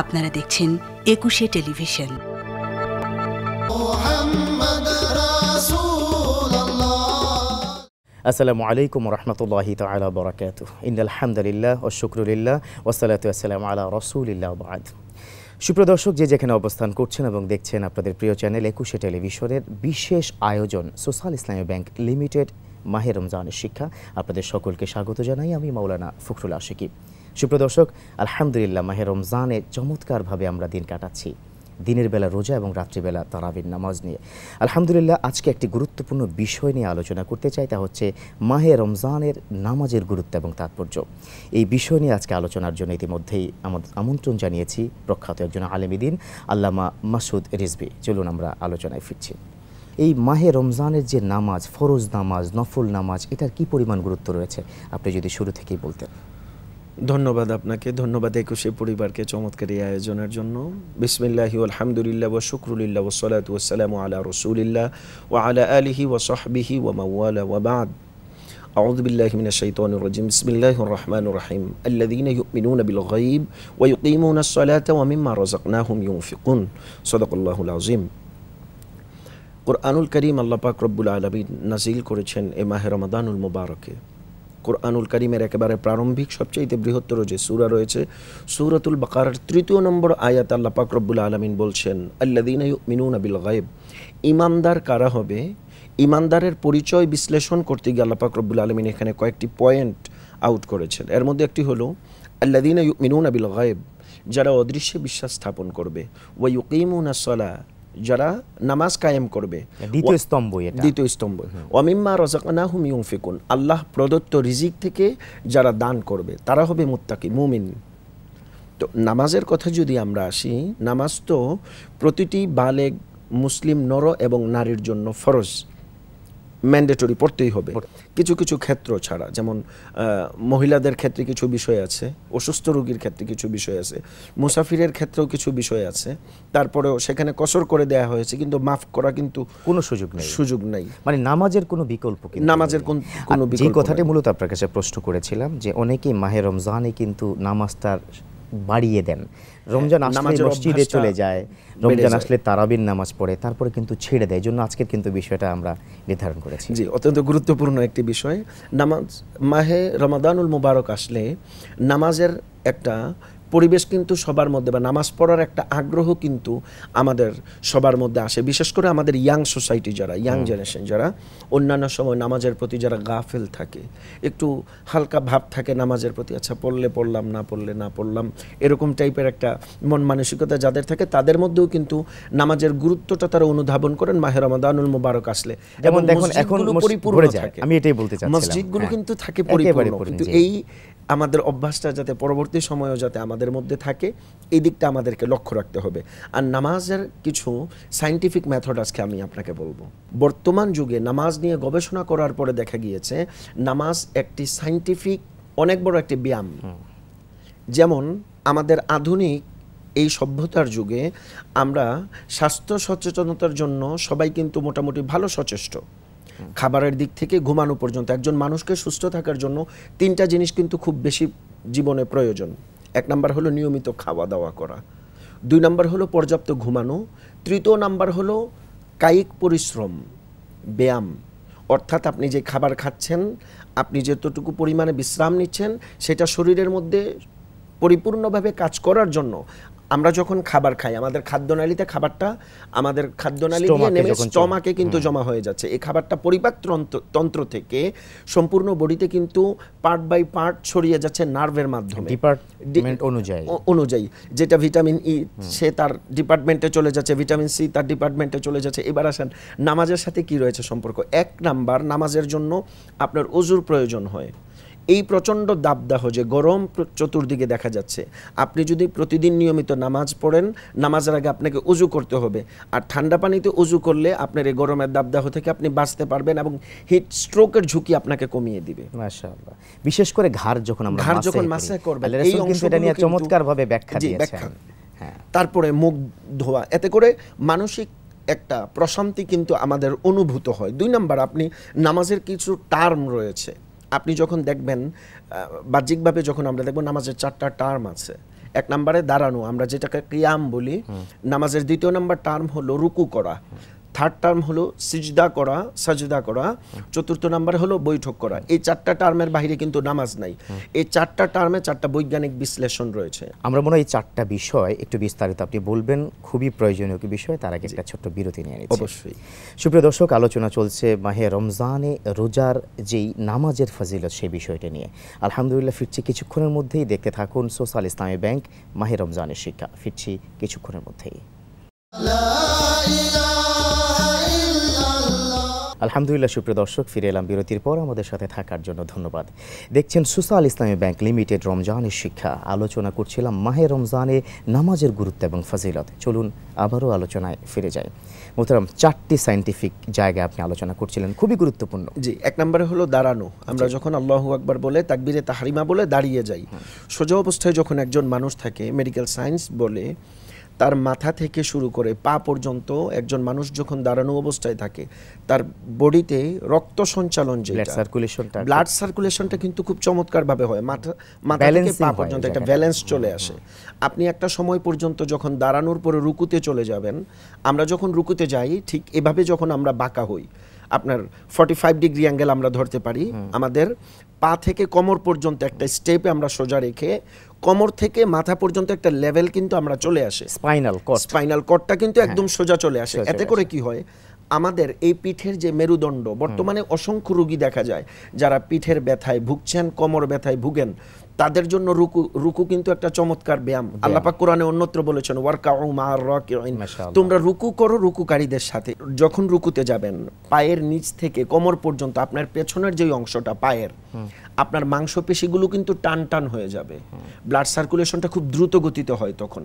আপনারা দেখছেন একুশে টেলিভিশন আসসালামু আলাইকুম রহমতুল্লাহি তালা বরাকাত ইন্দালহামদুলিল্লাহ ও শুক্রুলিল্লাহ ওসালাতু আসসালাম আলা রসুলিল্লাহ বাদ সুপ্রিয় দর্শক যে যেখানে অবস্থান করছেন এবং দেখছেন আপনাদের প্রিয় চ্যানেল একুশে টেলিভিশনের বিশেষ আয়োজন সোশ্যাল ইসলামী ব্যাংক লিমিটেড মাহের রমজানের শিক্ষা আপনাদের সকলকে স্বাগত জানাই আমি মাওলানা ফখরুল আশিকি সুপ্রদর্শক আলহামদুলিল্লাহ মাহে রমজানে চমৎকারভাবে আমরা দিন কাটাচ্ছি দিনের বেলা রোজা এবং রাত্রিবেলা তারাবির নামাজ নিয়ে আলহামদুলিল্লাহ আজকে একটি গুরুত্বপূর্ণ বিষয় নিয়ে আলোচনা করতে চাই তা হচ্ছে মাহে রমজানের নামাজের গুরুত্ব এবং তাৎপর্য এই বিষয় নিয়ে আজকে আলোচনার জন্য ইতিমধ্যেই আমাদের আমন্ত্রণ জানিয়েছি প্রখ্যাত একজন আলেমিদিন আল্লামা মাসুদ রিজবি চলুন আমরা আলোচনায় ফিরছি এই মাহে রমজানের যে নামাজ ফরজ নামাজ নফল নামাজ এটার কি পরিমাণ গুরুত্ব রয়েছে আপনি যদি শুরু থেকেই বলতেন ধন্যবাদ আপনাকে ধন্যবাদ একুশে পরিবারকে চমৎকার এই আয়োজনের জন্য বিসমিল্লাহি আলহামদুলিল্লাহ ও শুক্রুলিল্লাহ ওসলাত ওসালাম আলা রসুলিল্লাহ ও আলা আলিহি ও সহবিহি ও মাওয়ালা ওয়াবাদ أعوذ بالله من الشيطان الرجيم بسم الله الرحمن الرحيم الذين يؤمنون بالغيب ويقيمون الصلاة ومما رزقناهم ينفقون صدق الله العظيم কোরআনুল করিম আল্লাপাক রব্বুল আলমী নাজিল করেছেন এ মাহে রমাদানুল মুবারকে কোরআনুল করিমের একেবারে প্রারম্ভিক সবচেয়ে বৃহত্তর যে সুরা রয়েছে সুরাতুল বাকার তৃতীয় নম্বর আয়াত আল্লাহ পাকরবুল আলমিন বলছেন আল্লাদিন মিনুন আবিল গায়েব ইমানদার কারা হবে ইমানদারের পরিচয় বিশ্লেষণ করতে গিয়ে আল্লাহ পাকরবুল আলমিন এখানে কয়েকটি পয়েন্ট আউট করেছেন এর মধ্যে একটি হলো আল্লাদিন মিনুন আবিল গায়েব যারা অদৃশ্যে বিশ্বাস স্থাপন করবে ওয়াইকিমুনা আসলা যারা নামাজ কায়েম করবে হ্যাঁ, দ্বিতীয় স্তম্ভ দ্বিতীয় স্তম্ভ অমিম্মা রজাকানা হুম ফিকুন আল্লাহ প্রদত্ত রিজিক থেকে যারা দান করবে তারা হবে মোত্তাকি মুমিন তো নামাজের কথা যদি আমরা আসি নামাজ তো প্রতিটি বালেগ মুসলিম নর এবং নারীর জন্য ফরজ ম্যান্ডেটরি পড়তেই হবে কিছু কিছু ক্ষেত্র ছাড়া যেমন মহিলাদের ক্ষেত্রে কিছু বিষয় আছে অসুস্থ রোগীর ক্ষেত্রে কিছু বিষয় আছে মুসাফিরের ক্ষেত্রেও কিছু বিষয় আছে তারপরেও সেখানে কসর করে দেয়া হয়েছে কিন্তু মাফ করা কিন্তু কোনো সুযোগ নেই সুযোগ নেই মানে নামাজের কোনো বিকল্প কি নামাজের কোনো বিকল্প কথাটি মূলত আপনার কাছে প্রশ্ন করেছিলাম যে অনেকেই মাহে রমজানে কিন্তু নামাজ তার বাড়িয়ে দেন রমজান হ্যাঁ, আসলে মসজিদে চলে যায় রমজান আসলে তারাবির নামাজ পড়ে তারপরে কিন্তু ছেড়ে দেয় জন্য আজকের কিন্তু বিষয়টা আমরা নির্ধারণ করেছি জি অত্যন্ত গুরুত্বপূর্ণ একটি বিষয় নামাজ মাহে রমাদানুল মুবারক আসলে নামাজের একটা পরিবেশ কিন্তু সবার মধ্যে বা নামাজ পড়ার একটা আগ্রহ কিন্তু আমাদের সবার মধ্যে আসে বিশেষ করে আমাদের ইয়াং সোসাইটি যারা ইয়াং জেনারেশন যারা অন্যান্য সময় নামাজের প্রতি যারা গাফেল থাকে একটু হালকা ভাব থাকে নামাজের প্রতি আচ্ছা পড়লে পড়লাম না পড়লে না পড়লাম এরকম টাইপের একটা মন মানসিকতা যাদের থাকে তাদের মধ্যেও কিন্তু নামাজের গুরুত্বটা তারা অনুধাবন করেন মাহের রমাদানুল মুবারক আসলে এবং দেখুন এখন পরিপূর্ণ থাকে আমি এটাই বলতে চাই মসজিদগুলো হ্যাঁ। কিন্তু থাকে পরিপূর্ণ কিন্তু এই আমাদের অভ্যাসটা যাতে পরবর্তী সময়েও যাতে আমাদের মধ্যে থাকে এই দিকটা আমাদেরকে লক্ষ্য রাখতে হবে আর নামাজের কিছু সাইন্টিফিক মেথড আজকে আমি আপনাকে বলবো বর্তমান যুগে নামাজ নিয়ে গবেষণা করার পরে দেখা গিয়েছে নামাজ একটি সাইন্টিফিক অনেক বড় একটি ব্যায়াম যেমন আমাদের আধুনিক এই সভ্যতার যুগে আমরা স্বাস্থ্য সচেতনতার জন্য সবাই কিন্তু মোটামুটি ভালো সচেষ্ট খাবারের দিক থেকে ঘুমানো পর্যন্ত একজন মানুষকে সুস্থ থাকার জন্য তিনটা জিনিস কিন্তু খুব বেশি জীবনে প্রয়োজন এক নাম্বার হলো নিয়মিত খাওয়া দাওয়া করা দুই নাম্বার হলো পর্যাপ্ত ঘুমানো তৃতীয় নাম্বার হলো কায়িক পরিশ্রম ব্যায়াম অর্থাৎ আপনি যে খাবার খাচ্ছেন আপনি যতটুকু পরিমাণে বিশ্রাম নিচ্ছেন সেটা শরীরের মধ্যে পরিপূর্ণভাবে কাজ করার জন্য আমরা যখন খাবার খাই আমাদের খাদ্যনালীতে খাবারটা আমাদের খাদ্যনালী দিয়ে নেমে স্টমাকে কিন্তু জমা হয়ে যাচ্ছে এই খাবারটা পরিপাক তন্ত্র থেকে সম্পূর্ণ বডিতে কিন্তু পার্ট বাই পার্ট ছড়িয়ে যাচ্ছে নার্ভের মাধ্যমে ডিপার্টমেন্ট অনুযায়ী অনুযায়ী যেটা ভিটামিন ই e, সে তার ডিপার্টমেন্টে চলে যাচ্ছে ভিটামিন সি তার ডিপার্টমেন্টে চলে যাচ্ছে এবার আসেন নামাজের সাথে কি রয়েছে সম্পর্ক এক নাম্বার নামাজের জন্য আপনার অজুর প্রয়োজন হয় এই প্রচণ্ড দাবদাহ যে গরম চতুর্দিকে দেখা যাচ্ছে আপনি যদি প্রতিদিন নিয়মিত নামাজ পড়েন নামাজের আগে আপনাকে উজু করতে হবে আর ঠান্ডা পানিতে উজু করলে আপনার এই গরমের দাবদাহ থেকে আপনি বাঁচতে পারবেন এবং হিট স্ট্রোকের ঝুঁকি আপনাকে কমিয়ে দিবে বিশেষ করে ঘাড় যখন আমরা ঘাড় যখন মাসে করবেন চমৎকার ভাবে ব্যাখ্যা হ্যাঁ। তারপরে মুখ ধোয়া এতে করে মানসিক একটা প্রশান্তি কিন্তু আমাদের অনুভূত হয় দুই নাম্বার আপনি নামাজের কিছু টার্ম রয়েছে আপনি যখন দেখবেন বাহ্যিকভাবে যখন আমরা দেখব নামাজের চারটা টার্ম আছে এক নাম্বারে দাঁড়ানো আমরা যেটাকে কিয়াম বলি নামাজের দ্বিতীয় নাম্বার টার্ম হলো রুকু করা থার্ড টার্ম হলো সিজদা করা সাজদা করা চতুর্থ নাম্বার হলো বৈঠক করা এই চারটা টার্মের বাইরে কিন্তু নামাজ নাই এই চারটা টার্মে চারটা বৈজ্ঞানিক বিশ্লেষণ রয়েছে আমরা মনে হয় এই চারটা বিষয় একটু বিস্তারিত আপনি বলবেন খুবই প্রয়োজনীয় বিষয় তার আগে একটা ছোট্ট বিরতি নিয়ে নিচ্ছি অবশ্যই সুপ্রিয় দর্শক আলোচনা চলছে মাহে রমজানে রোজার যেই নামাজের ফজিলত সেই বিষয়টা নিয়ে আলহামদুলিল্লাহ ফিরছি কিছুক্ষণের মধ্যেই দেখতে থাকুন সোশ্যাল ইসলামী ব্যাংক মাহে রমজানের শিক্ষা ফিরছি কিছুক্ষণের মধ্যেই আলহামদুলিল্লাহ সুপ্রিয় দর্শক ফিরে এলাম বিরতির পর আমাদের সাথে থাকার জন্য ধন্যবাদ দেখছেন সুসাল ইসলামী ব্যাংক লিমিটেড রমজানের শিক্ষা আলোচনা করছিলাম মাহে রমজানে নামাজের গুরুত্ব এবং ফাজিলত চলুন আবারও আলোচনায় ফিরে যাই মোহতারাম চারটি সাইন্টিফিক জায়গায় আপনি আলোচনা করছিলেন খুবই গুরুত্বপূর্ণ জি এক নম্বরে হলো দাঁড়ানো আমরা যখন আল্লাহ আকবার বলে তাকবিরে তাহারিমা বলে দাঁড়িয়ে যাই সোজা অবস্থায় যখন একজন মানুষ থাকে মেডিকেল সায়েন্স বলে তার মাথা থেকে শুরু করে পা পর্যন্ত একজন মানুষ যখন দাঁড়ানো অবস্থায় থাকে তার বডিতে রক্ত সঞ্চালন যেটা ব্লাড সার্কুলেশনটা কিন্তু খুব চমৎকার ভাবে হয় মাথা মাথা পা পর্যন্ত একটা ব্যালেন্স চলে আসে আপনি একটা সময় পর্যন্ত যখন দাঁড়ানোর পরে রুকুতে চলে যাবেন আমরা যখন রুকুতে যাই ঠিক এভাবে যখন আমরা বাঁকা হই আপনার ফর্টি ফাইভ ডিগ্রি অ্যাঙ্গেল আমরা ধরতে পারি আমাদের পা থেকে কোমর পর্যন্ত একটা স্টেপে আমরা সোজা রেখে কোমর থেকে মাথা পর্যন্ত একটা লেভেল কিন্তু আমরা চলে আসে স্পাইনাল কট স্পাইনাল কটটা কিন্তু হ্যাঁ। একদম সোজা চলে আসে এতে করে কি হয় আমাদের এই পিঠের যে মেরুদণ্ড বর্তমানে অসংখ্য রুগী দেখা যায় যারা পিঠের ব্যথায় ভুগছেন কোমর ব্যথায় ভুগেন তাদের জন্য রুকু রুকু কিন্তু একটা চমৎকার ব্যায়াম আল্লাপাক কোরআনে অন্যত্র বলেছেন ওয়ার্কাউ মার রকিন তোমরা রুকু করো রুকুকারীদের সাথে যখন রুকুতে যাবেন পায়ের নিচ থেকে কোমর পর্যন্ত আপনার পেছনের যে অংশটা পায়ের আপনার মাংসপেশিগুলো কিন্তু টান টান হয়ে যাবে ব্লাড সার্কুলেশনটা খুব দ্রুত গতিতে হয় তখন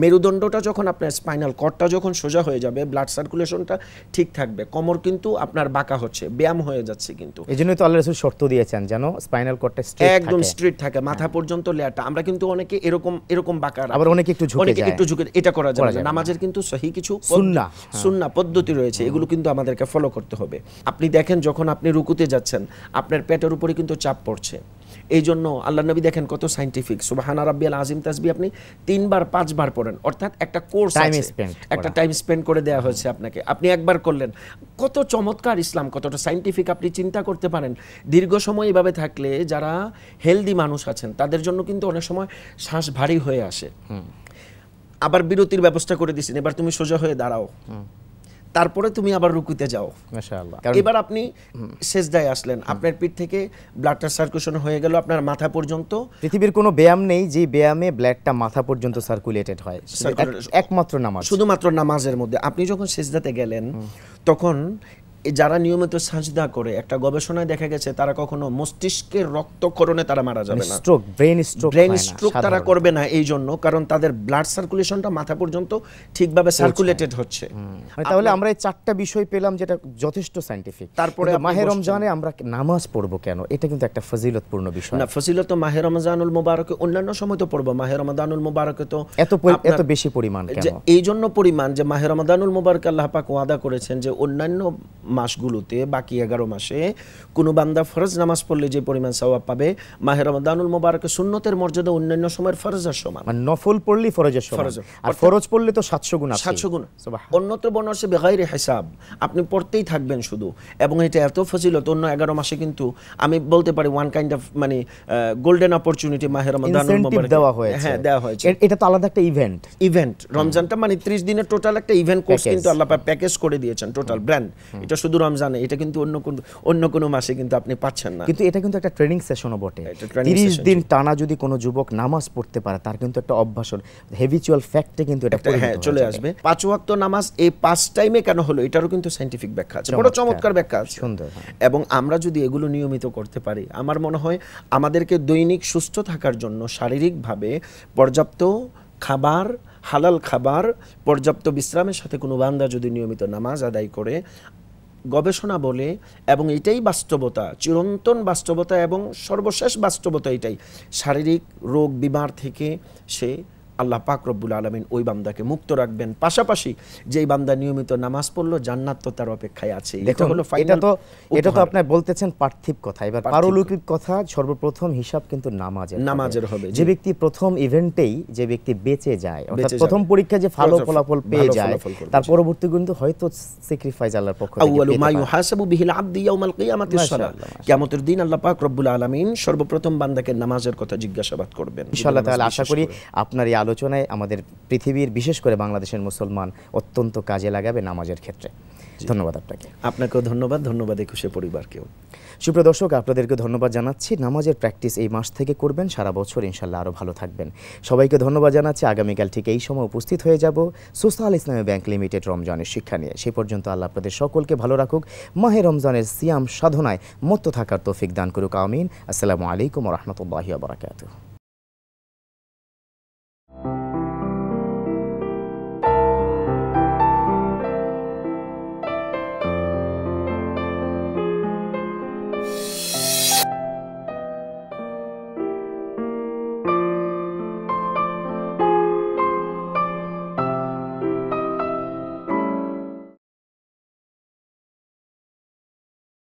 মেরুদণ্ডটা যখন আপনার স্পাইনাল কটটা যখন সোজা হয়ে যাবে ব্লাড সার্কুলেশনটা ঠিক থাকবে কমর কিন্তু আপনার বাঁকা হচ্ছে ব্যায়াম হয়ে যাচ্ছে কিন্তু এই জন্যই তো আল্লাহ শর্ত দিয়েছেন যেন স্পাইনাল কটটা একদম স্ট্রেট থাকে মাথা পর্যন্ত লেয়ারটা আমরা কিন্তু অনেকে এরকম এরকম বাকার আবার অনেকে একটু ঝুঁকে যায় একটু ঝুঁকে এটা করা যাবে না নামাজের কিন্তু সহি কিছু সুন্না সুন্না হ্যাঁ। পদ্ধতি রয়েছে এগুলো কিন্তু আমাদেরকে ফলো করতে হবে আপনি দেখেন যখন আপনি রুকুতে যাচ্ছেন আপনার পেটের উপরে কিন্তু চাপ পড়ছে এই জন্য আল্লাহ নবী দেখেন কত সাইন্টিফিক সুবাহানা আল আজিম তাসবি আপনি তিনবার পাঁচবার পড়েন অর্থাৎ একটা কোর্স একটা টাইম স্পেন্ড করে দেওয়া হয়েছে আপনাকে আপনি একবার করলেন কত চমৎকার ইসলাম কতটা সাইন্টিফিক আপনি চিন্তা করতে পারেন দীর্ঘ সময় এভাবে থাকলে যারা হেলদি মানুষ আছেন তাদের জন্য কিন্তু অনেক সময় শ্বাস ভারী হয়ে আসে আবার বিরতির ব্যবস্থা করে দিয়েছেন এবার তুমি সোজা হয়ে দাঁড়াও তারপরে তুমি আবার রুকুতে যাও এবার আপনি সেজদায় আসলেন আপনার পিঠ থেকে ব্লাডটা সার্কুলেশন হয়ে গেল আপনার মাথা পর্যন্ত পৃথিবীর কোনো ব্যায়াম নেই যে ব্যায়ামে ব্লাডটা মাথা পর্যন্ত সার্কুলেটেড হয় একমাত্র নামাজ শুধুমাত্র নামাজের মধ্যে আপনি যখন সেজদাতে গেলেন তখন যারা নিয়মিত সাজদা করে একটা গবেষণায় দেখা গেছে তারা কখনো মস্তিষ্কের রক্তকরণে তারা মারা যাবে মানে না stroke brain stroke brain stroke তারা করবে না এই জন্য কারণ তাদের ব্লাড সার্কুলেশনটা মাথা পর্যন্ত ঠিকভাবে সার্কুলেটেড হচ্ছে মানে তাহলে আমরা এই চারটা বিষয় পেলাম যেটা যথেষ্ট সায়েন্টিফিক তারপরে মাহে রমজানে আমরা নামাজ পড়বো কেন এটা কিন্তু একটা ফজিলতপূর্ণ বিষয় না ফজিলত তো মাহে রমজানুল মোবারকে অন্যান্য সময় তো পড়বো মাহে রমজানুল মোবারকে তো এত এত বেশি পরিমাণ কেন এই জন্য পরিমাণ যে মাহে রমজানুল মোবারকে আল্লাহ পাক ওয়াদা করেছেন যে অন্যান্য মাসগুলোতে বাকি এগারো মাসে কোনো বান্দা ফরজ নামাজ পড়লে যে পরিমাণ সওয়াব পাবে মাহের রমাদানুল মোবারক সুন্নতের মর্যাদা অন্যান্য সময়ের ফরজের সমান মানে নফল পড়লেই ফরজের ফরজ ফরজ পড়লে তো সাতশো গুণ সাতশো গুণ অন্যত্র বর্ণসে বেগাইরে হিসাব আপনি পড়তেই থাকবেন শুধু এবং এটা এত ফজিলত অন্য এগারো মাসে কিন্তু আমি বলতে পারি ওয়ান কাইন্ড অফ মানে গোল্ডেন অপরচুনিটি মাহের রমাদানুল মোবারক দেওয়া হয়েছে হ্যাঁ দেওয়া হয়েছে এটা তো আলাদা একটা ইভেন্ট ইভেন্ট রমজানটা মানে ত্রিশ দিনের টোটাল একটা ইভেন্ট কোর্স কিন্তু আল্লাহ প্যাকেজ করে দিয়েছেন টোটাল ব্র্যান্ড এটা শুধু রমজানে এটা কিন্তু অন্য কোন অন্য কোনো মাসে কিন্তু আপনি পাচ্ছেন না কিন্তু এটা কিন্তু একটা ট্রেনিং সেশনও বটে তিরিশ দিন টানা যদি কোনো যুবক নামাজ পড়তে পারে তার কিন্তু একটা অভ্যাস হেভিচুয়াল ফ্যাক্টে কিন্তু এটা হ্যাঁ চলে আসবে পাঁচ ওয়াক্ত নামাজ এই পাঁচ টাইমে কেন হলো এটারও কিন্তু সাইন্টিফিক ব্যাখ্যা আছে বড় চমৎকার ব্যাখ্যা আছে সুন্দর হ্যাঁ। এবং আমরা যদি এগুলো নিয়মিত করতে পারি আমার মনে হয় আমাদেরকে দৈনিক সুস্থ থাকার জন্য শারীরিকভাবে পর্যাপ্ত খাবার হালাল খাবার পর্যাপ্ত বিশ্রামের সাথে কোনো বান্দা যদি নিয়মিত নামাজ আদায় করে গবেষণা বলে এবং এটাই বাস্তবতা চিরন্তন বাস্তবতা এবং সর্বশেষ বাস্তবতা এটাই শারীরিক রোগ বিমার থেকে সে আল্লাহ পাক রব্বুল আলমিন ওই বান্দাকে মুক্ত রাখবেন পাশাপাশি যেই বান্দা নিয়মিত নামাজ পড়লো জান্নাত তো তার অপেক্ষায় আছে এটা হলো এটা তো এটা তো আপনার বলতেছেন পার্থিব কথা এবার পারলৌকিক কথা সর্বপ্রথম হিসাব কিন্তু নামাজের নামাজের হবে যে ব্যক্তি প্রথম ইভেন্টেই যে ব্যক্তি বেঁচে যায় অর্থাৎ প্রথম পরীক্ষা যে ভালো ফলাফল পেয়ে যায় তার পরবর্তী কিন্তু হয়তো স্যাক্রিফাইস আল্লাহর পক্ষ থেকে আউয়ালু মা ইউহাসাবু বিহিল আবদি ইয়াউমাল কিয়ামাতি সালাত কিয়ামতের দিন আল্লাহ পাক রব্বুল আলামিন সর্বপ্রথম বান্দাকে নামাজের কথা জিজ্ঞাসাবাদ করবেন ইনশাআল্লাহ তাআলা আশা করি আপনার এই আলোচনায় আমাদের পৃথিবীর বিশেষ করে বাংলাদেশের মুসলমান অত্যন্ত কাজে লাগাবে নামাজের ক্ষেত্রে ধন্যবাদ আপনাকে আপনাকেও ধন্যবাদ ধন্যবাদ একুশে পরিবারকেও সুপ্রদর্শক আপনাদেরকে ধন্যবাদ জানাচ্ছি নামাজের প্র্যাকটিস এই মাস থেকে করবেন সারা বছর ইনশাল্লাহ আরও ভালো থাকবেন সবাইকে ধন্যবাদ জানাচ্ছি আগামীকাল ঠিক এই সময় উপস্থিত হয়ে যাব সোশ্যাল ইসলামী ব্যাংক লিমিটেড রমজানের শিক্ষা নিয়ে সে পর্যন্ত আল্লাহ আপনাদের সকলকে ভালো রাখুক মাহে রমজানের সিয়াম সাধনায় মত্ত থাকার তৌফিক দান করুক আমিন আসসালামু আলাইকুম রহমতুল্লাহ